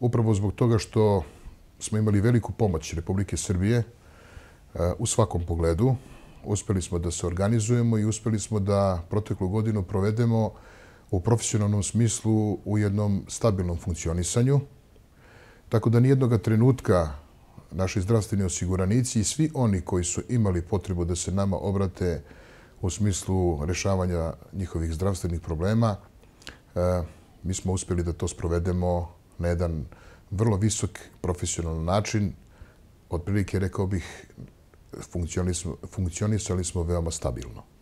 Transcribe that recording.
upravo zbog toga što smo imali veliku pomoć Republike Srbije e, u svakom pogledu. Uspeli smo da se organizujemo i uspeli smo da proteklu godinu provedemo u profesionalnom smislu u jednom stabilnom funkcionisanju. Tako da nijednog trenutka naši zdravstveni osiguranici i svi oni koji su imali potrebu da se nama obrate u smislu rešavanja njihovih zdravstvenih problema, e, mi smo uspjeli da to sprovedemo na jedan vrlo visok profesionalni način. Otprilike, rekao bih, funkcionisali smo veoma stabilno.